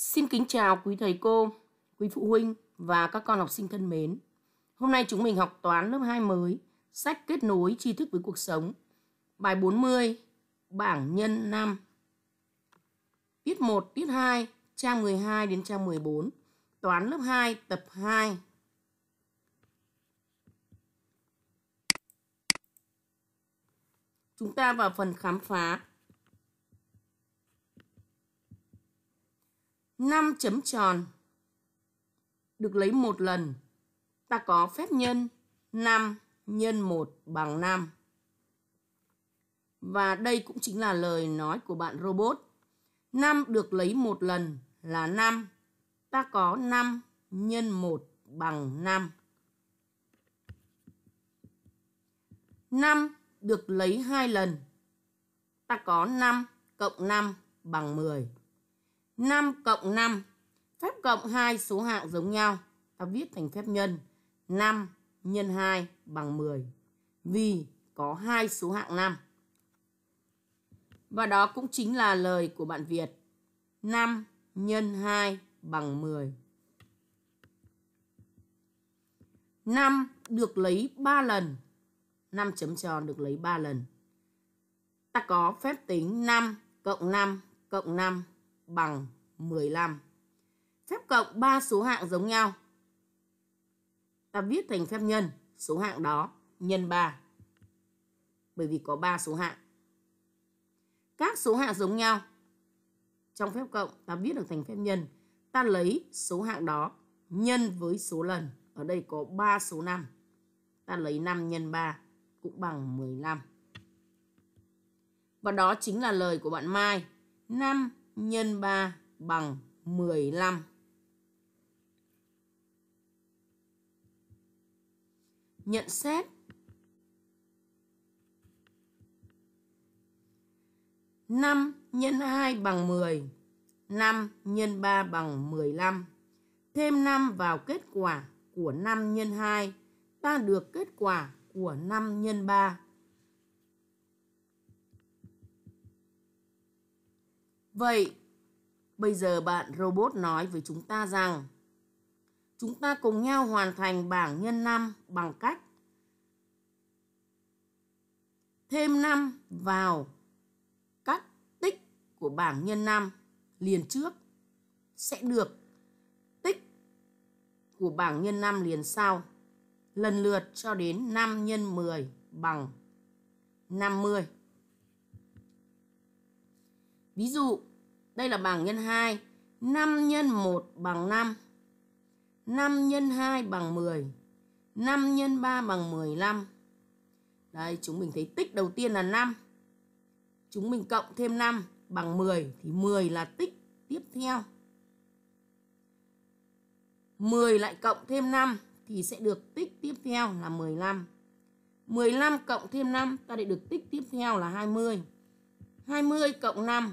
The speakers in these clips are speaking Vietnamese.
Xin kính chào quý thầy cô, quý phụ huynh và các con học sinh thân mến. Hôm nay chúng mình học toán lớp 2 mới, sách kết nối tri thức với cuộc sống. Bài 40, bảng nhân 5. Tiết 1, tiết 2, trang 12 đến trang 14. Toán lớp 2, tập 2. Chúng ta vào phần khám phá 5 chấm tròn được lấy một lần. Ta có phép nhân 5 nhân 1 bằng 5. Và đây cũng chính là lời nói của bạn robot. 5 được lấy một lần là 5. Ta có 5 nhân 1 bằng 5. 5 được lấy hai lần. Ta có 5 cộng 5 bằng 10. 5 cộng 5. Phép cộng hai số hạng giống nhau. Ta viết thành phép nhân. 5 nhân 2 bằng 10. Vì có hai số hạng 5. Và đó cũng chính là lời của bạn Việt. 5 nhân 2 bằng 10. 5 được lấy 3 lần. 5 chấm tròn được lấy 3 lần. Ta có phép tính 5 cộng 5 cộng 5 bằng 15. Phép cộng 3 số hạng giống nhau. Ta viết thành phép nhân số hạng đó nhân 3. Bởi vì có 3 số hạng. Các số hạng giống nhau. Trong phép cộng ta viết được thành phép nhân. Ta lấy số hạng đó nhân với số lần. Ở đây có 3 số 5. Ta lấy 5 nhân 3 cũng bằng 15. Và đó chính là lời của bạn Mai. 5 nhân 3 bằng 15. Nhận xét năm nhân hai bằng 10 5 nhân 3 bằng 15 Thêm 5 vào kết quả của 5 nhân 2 Ta được kết quả của 5 nhân 3 Vậy Bây giờ bạn robot nói với chúng ta rằng chúng ta cùng nhau hoàn thành bảng nhân 5 bằng cách thêm 5 vào các tích của bảng nhân 5 liền trước sẽ được tích của bảng nhân 5 liền sau lần lượt cho đến 5 nhân 10 bằng 50. Ví dụ đây là bảng nhân 2. 5 nhân 1 bằng 5. 5 nhân 2 bằng 10. 5 nhân 3 bằng 15. Đây, chúng mình thấy tích đầu tiên là 5. Chúng mình cộng thêm 5 bằng 10 thì 10 là tích tiếp theo. 10 lại cộng thêm 5 thì sẽ được tích tiếp theo là 15. 15 cộng thêm 5 ta lại được tích tiếp theo là 20. 20 cộng 5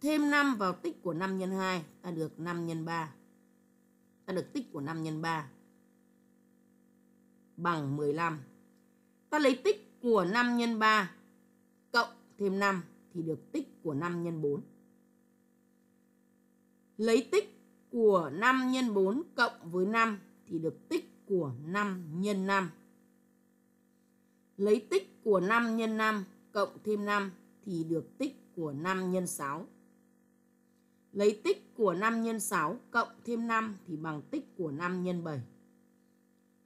thêm 5 vào tích của 5 nhân 2 ta được 5 nhân 3. Ta được tích của 5 nhân 3 bằng 15. Ta lấy tích của 5 nhân 3 cộng thêm 5 thì được tích của 5 nhân 4. Lấy tích của 5 nhân 4 cộng với 5 thì được tích của 5 nhân 5. Lấy tích của 5 nhân 5 cộng thêm 5 thì được tích của 5 nhân 6. Lấy tích của 5 nhân 6 cộng thêm 5 thì bằng tích của 5 nhân 7.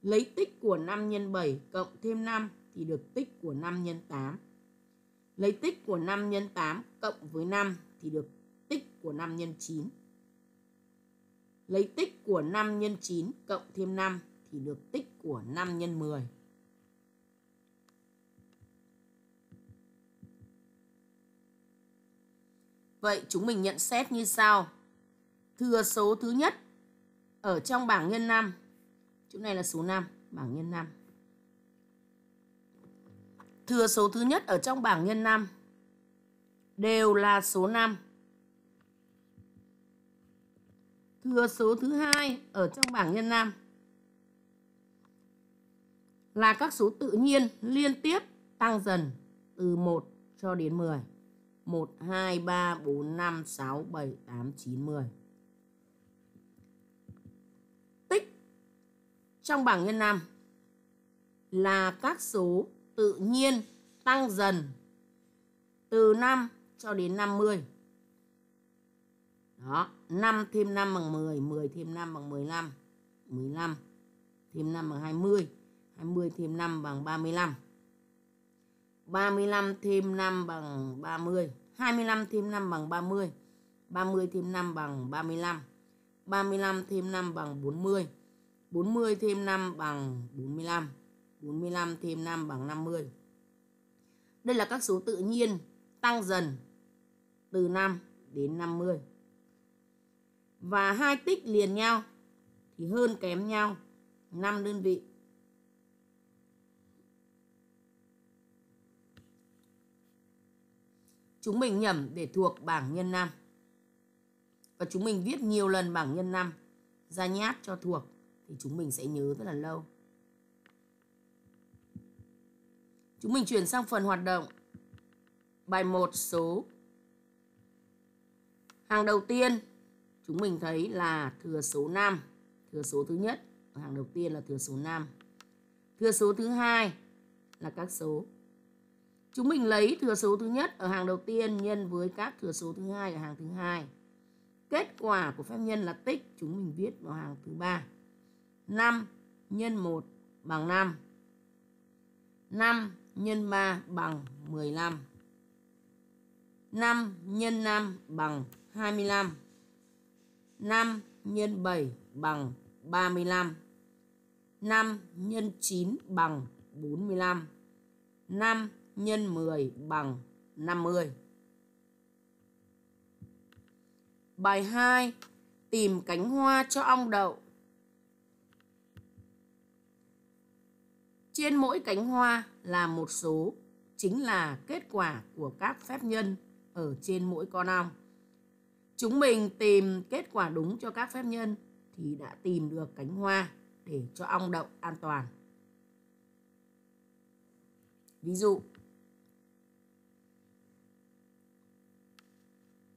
Lấy tích của 5 nhân 7 cộng thêm 5 thì được tích của 5 nhân 8. Lấy tích của 5 nhân 8 cộng với 5 thì được tích của 5 nhân 9. Lấy tích của 5 nhân 9 cộng thêm 5 thì được tích của 5 nhân 10. Vậy chúng mình nhận xét như sau. Thừa số thứ nhất ở trong bảng nhân 5. Chỗ này là số 5, bảng nhân 5. Thừa số thứ nhất ở trong bảng nhân 5 đều là số 5. Thừa số thứ hai ở trong bảng nhân 5 là các số tự nhiên liên tiếp tăng dần từ 1 cho đến 10. 1, 2, 3, 4, 5, 6, 7, 8, 9, 10. Tích trong bảng nhân 5 là các số tự nhiên tăng dần từ 5 cho đến 50. Đó, 5 thêm 5 bằng 10, 10 thêm 5 bằng 15, 15 thêm 5 bằng 20, 20 thêm 5 bằng 35. 35 thêm 5 bằng 30. 25 thêm 5 bằng 30. 30 thêm 5 bằng 35. 35 thêm 5 bằng 40. 40 thêm 5 bằng 45. 45 thêm 5 bằng 50. Đây là các số tự nhiên tăng dần từ 5 đến 50. Và hai tích liền nhau thì hơn kém nhau 5 đơn vị Chúng mình nhẩm để thuộc bảng nhân 5. Và chúng mình viết nhiều lần bảng nhân 5 ra nháp cho thuộc thì chúng mình sẽ nhớ rất là lâu. Chúng mình chuyển sang phần hoạt động. Bài 1 số. Hàng đầu tiên chúng mình thấy là thừa số 5. Thừa số thứ nhất, hàng đầu tiên là thừa số 5. Thừa số thứ hai là các số Chúng mình lấy thừa số thứ nhất ở hàng đầu tiên nhân với các thừa số thứ hai ở hàng thứ hai. Kết quả của phép nhân là tích, chúng mình viết vào hàng thứ ba. 5 nhân 1 bằng 5. 5 nhân 3 bằng 15. 5 nhân 5 bằng 25. 5 nhân 7 bằng 35. 5 nhân 9 bằng 45. 5 nhân 10 bằng 50. Bài 2. Tìm cánh hoa cho ong đậu. Trên mỗi cánh hoa là một số, chính là kết quả của các phép nhân ở trên mỗi con ong. Chúng mình tìm kết quả đúng cho các phép nhân thì đã tìm được cánh hoa để cho ong đậu an toàn. Ví dụ,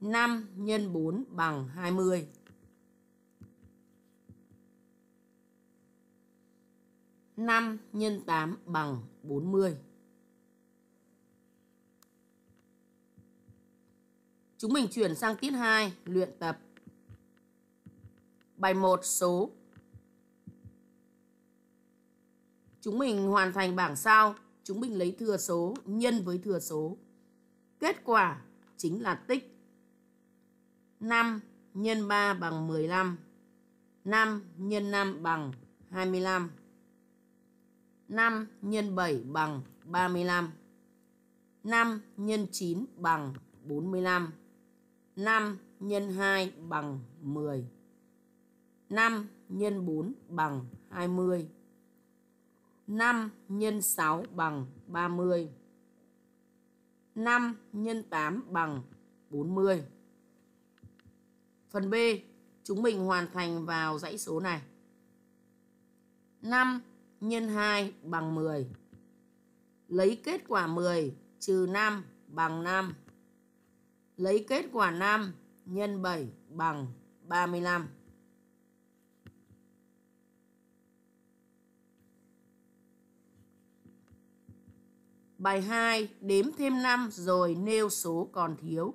5 nhân 4 bằng 20. năm nhân tám bằng bốn mươi. Chúng mình chuyển sang tiết hai luyện tập. Bài một số. Chúng mình hoàn thành bảng sau, chúng mình lấy thừa số nhân với thừa số. Kết quả chính là tích 5 nhân 3 bằng 15. 5 nhân 5 bằng 25. 5 nhân 7 bằng 35. 5 nhân 9 bằng 45. 5 nhân 2 bằng 10. 5 nhân 4 bằng 20. 5 nhân 6 bằng 30. 5 nhân 8 bằng 40. Phần B, chúng mình hoàn thành vào dãy số này. 5 nhân 2 bằng 10. Lấy kết quả 10 trừ 5 bằng 5. Lấy kết quả 5 nhân 7 bằng 35. Bài 2, đếm thêm 5 rồi nêu số còn thiếu.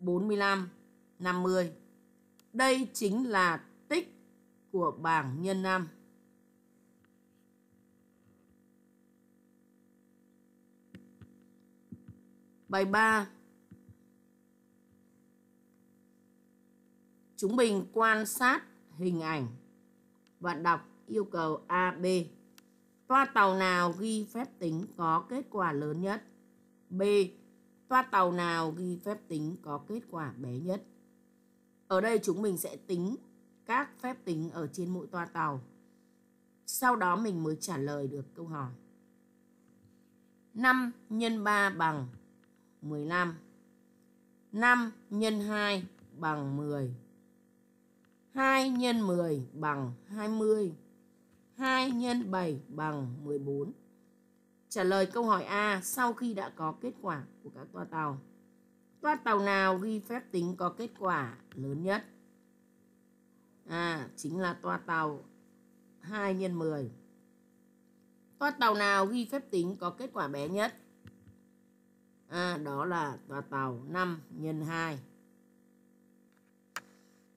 45, 50. Đây chính là tích của bảng nhân 5. Bài 3 Chúng mình quan sát hình ảnh và đọc yêu cầu AB. Toa tàu nào ghi phép tính có kết quả lớn nhất? B. Toa tàu nào ghi phép tính có kết quả bé nhất? Ở đây chúng mình sẽ tính các phép tính ở trên mỗi toa tàu. Sau đó mình mới trả lời được câu hỏi. 5 nhân 3 bằng 15. 5 nhân 2 bằng 10. 2 nhân 10 bằng 20. 2 nhân 7 bằng 14. Trả lời câu hỏi A sau khi đã có kết quả của các toa tàu. Toa tàu nào ghi phép tính có kết quả lớn nhất? À, chính là toa tàu 2 x 10. Toa tàu nào ghi phép tính có kết quả bé nhất? À, đó là toa tàu 5 x 2.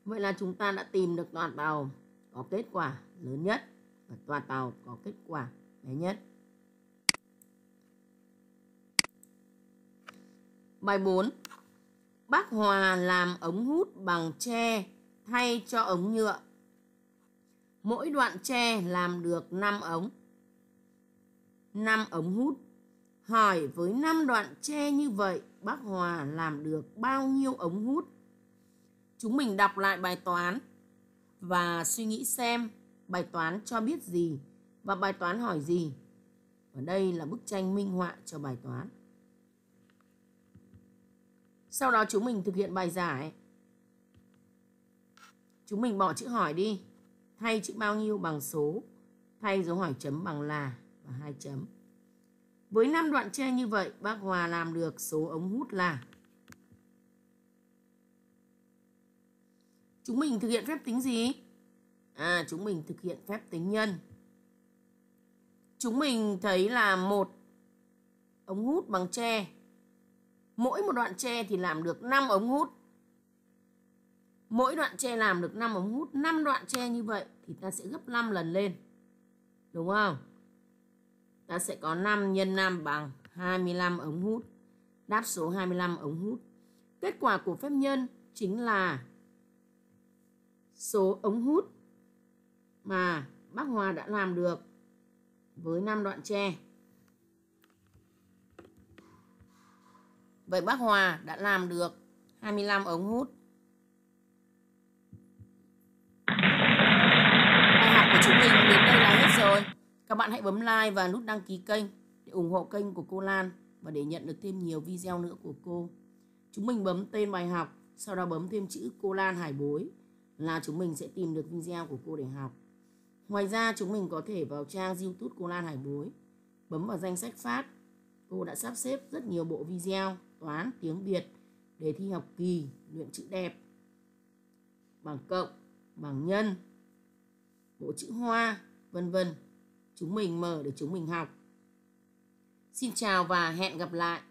Vậy là chúng ta đã tìm được toa tàu có kết quả lớn nhất và toa tàu có kết quả bé nhất. Bài 4. Bác Hòa làm ống hút bằng tre thay cho ống nhựa. Mỗi đoạn tre làm được 5 ống. 5 ống hút. Hỏi với 5 đoạn tre như vậy, bác Hòa làm được bao nhiêu ống hút? Chúng mình đọc lại bài toán và suy nghĩ xem bài toán cho biết gì và bài toán hỏi gì. Và đây là bức tranh minh họa cho bài toán. Sau đó chúng mình thực hiện bài giải. Chúng mình bỏ chữ hỏi đi. Thay chữ bao nhiêu bằng số. Thay dấu hỏi chấm bằng là và hai chấm. Với 5 đoạn tre như vậy, bác Hòa làm được số ống hút là Chúng mình thực hiện phép tính gì? À, chúng mình thực hiện phép tính nhân. Chúng mình thấy là một ống hút bằng tre Mỗi một đoạn tre thì làm được 5 ống hút. Mỗi đoạn tre làm được 5 ống hút, 5 đoạn tre như vậy thì ta sẽ gấp 5 lần lên. Đúng không? Ta sẽ có 5 x 5 bằng 25 ống hút. Đáp số 25 ống hút. Kết quả của phép nhân chính là số ống hút mà bác Hòa đã làm được với 5 đoạn tre. Vậy bác Hòa đã làm được 25 ống hút. Bài học của chúng mình đến đây là hết rồi. Các bạn hãy bấm like và nút đăng ký kênh để ủng hộ kênh của cô Lan và để nhận được thêm nhiều video nữa của cô. Chúng mình bấm tên bài học, sau đó bấm thêm chữ cô Lan Hải Bối là chúng mình sẽ tìm được video của cô để học. Ngoài ra chúng mình có thể vào trang YouTube cô Lan Hải Bối, bấm vào danh sách phát. Cô đã sắp xếp rất nhiều bộ video toán, tiếng Việt, đề thi học kỳ, luyện chữ đẹp, bảng cộng, bảng nhân, bộ chữ hoa, vân vân. Chúng mình mở để chúng mình học. Xin chào và hẹn gặp lại.